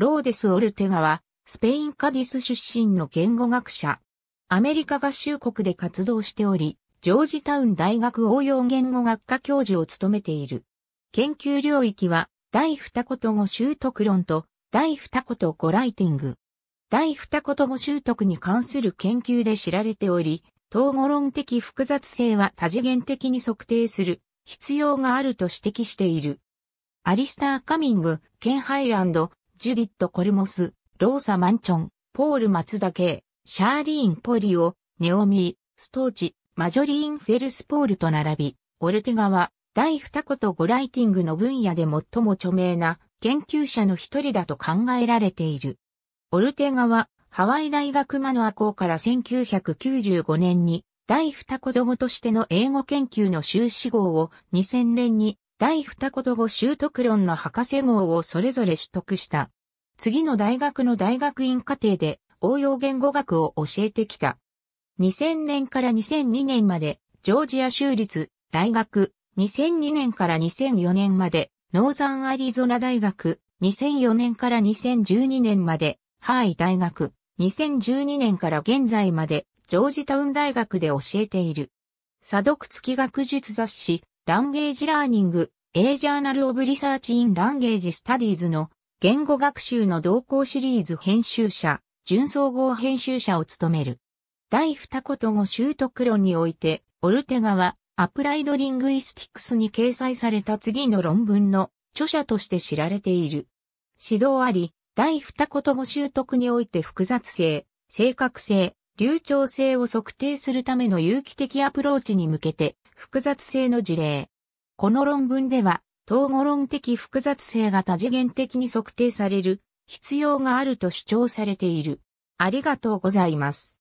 ローデス・オルテガは、スペイン・カディス出身の言語学者。アメリカ合衆国で活動しており、ジョージタウン大学応用言語学科教授を務めている。研究領域は、第二言語習得論と、第二言語ライティング。第二言語習得に関する研究で知られており、統合論的複雑性は多次元的に測定する必要があると指摘している。アリスター・カミング、ケン・ハイランド、ジュディット・コルモス、ローサ・マンチョン、ポール・松田圭、シャーリーン・ポリオ、ネオミー、ストーチ、マジョリーン・フェルスポールと並び、オルテガは、第二言語ライティングの分野で最も著名な研究者の一人だと考えられている。オルテガは、ハワイ大学マノア校から1995年に、第二言語としての英語研究の修士号を2000年に第二言語習得論の博士号をそれぞれ取得した。次の大学の大学院課程で応用言語学を教えてきた。2000年から2002年までジョージア州立大学、2002年から2004年までノーザンアリゾナ大学、2004年から2012年までハイ大学、2012年から現在までジョージタウン大学で教えている。査読付き学術雑誌、ランゲージラーニング、A Journal of Research in Language Studies の言語学習の同行シリーズ編集者、純総合編集者を務める。第二言語習得論において、オルテガは、アプライドリングイスティックスに掲載された次の論文の著者として知られている。指導あり、第二言語習得において複雑性、正確性、流暢性を測定するための有機的アプローチに向けて、複雑性の事例。この論文では、統合論的複雑性が多次元的に測定される必要があると主張されている。ありがとうございます。